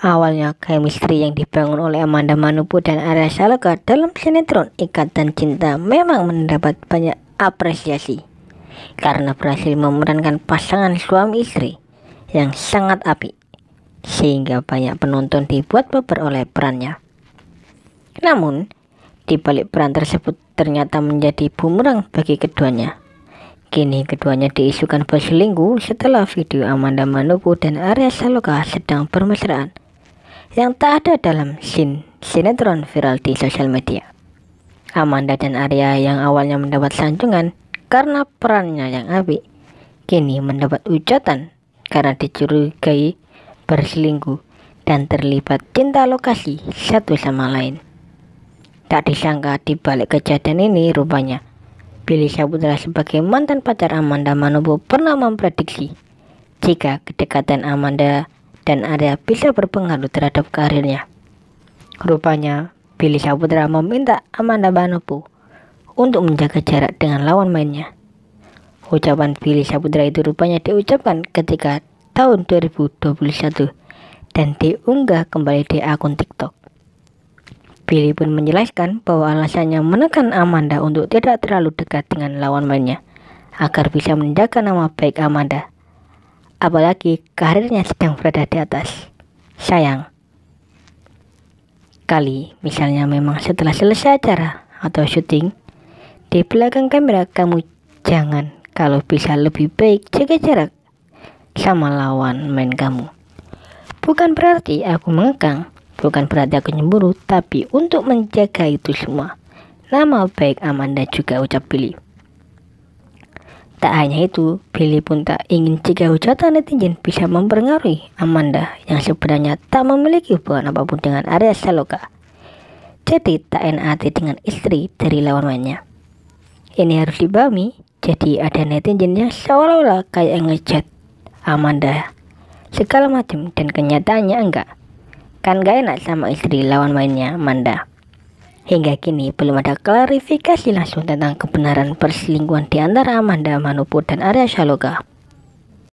Awalnya chemistry yang dibangun oleh Amanda Manupu dan Arya Saloka dalam sinetron Ikatan Cinta memang mendapat banyak apresiasi karena berhasil memerankan pasangan suami istri yang sangat api, sehingga banyak penonton dibuat baper oleh perannya. Namun, di balik peran tersebut ternyata menjadi bumerang bagi keduanya. Kini keduanya diisukan berselingkuh setelah video Amanda Manupu dan Arya Saloka sedang bermesraan yang tak ada dalam sin sinetron viral di sosial media. Amanda dan Arya yang awalnya mendapat sanjungan karena perannya yang apik, kini mendapat ujatan karena dicurigai berselingkuh dan terlibat cinta lokasi satu sama lain. Tak disangka di balik kejadian ini rupanya, Billy Saputra sebagai mantan pacar Amanda Manobo pernah memprediksi jika kedekatan Amanda dan area bisa berpengaruh terhadap karirnya. Rupanya, Billy Saputra meminta Amanda Banopo untuk menjaga jarak dengan lawan mainnya. Ucapan Billy Saputra itu rupanya diucapkan ketika tahun 2021 dan diunggah kembali di akun TikTok. Billy pun menjelaskan bahwa alasannya menekan Amanda untuk tidak terlalu dekat dengan lawan mainnya agar bisa menjaga nama baik Amanda apalagi karirnya sedang berada di atas. Sayang, kali misalnya memang setelah selesai acara atau syuting, di belakang kamera kamu jangan kalau bisa lebih baik jaga jarak sama lawan main kamu. Bukan berarti aku mengekang, bukan berarti aku nyemburu, tapi untuk menjaga itu semua. Nama baik Amanda juga ucap Billy. Tak hanya itu, Billy pun tak ingin jika hujatan netizen bisa mempengaruhi Amanda yang sebenarnya tak memiliki hubungan apapun dengan Arya Saloka. Jadi tak enak hati dengan istri dari lawan mainnya. Ini harus dibami, jadi ada netizen yang seolah-olah kayak ngejat Amanda segala macam dan kenyataannya enggak. Kan gak enak sama istri lawan mainnya Amanda. Hingga kini belum ada klarifikasi langsung tentang kebenaran perselingkuhan di antara Amanda Manopo dan Arya Shaloka.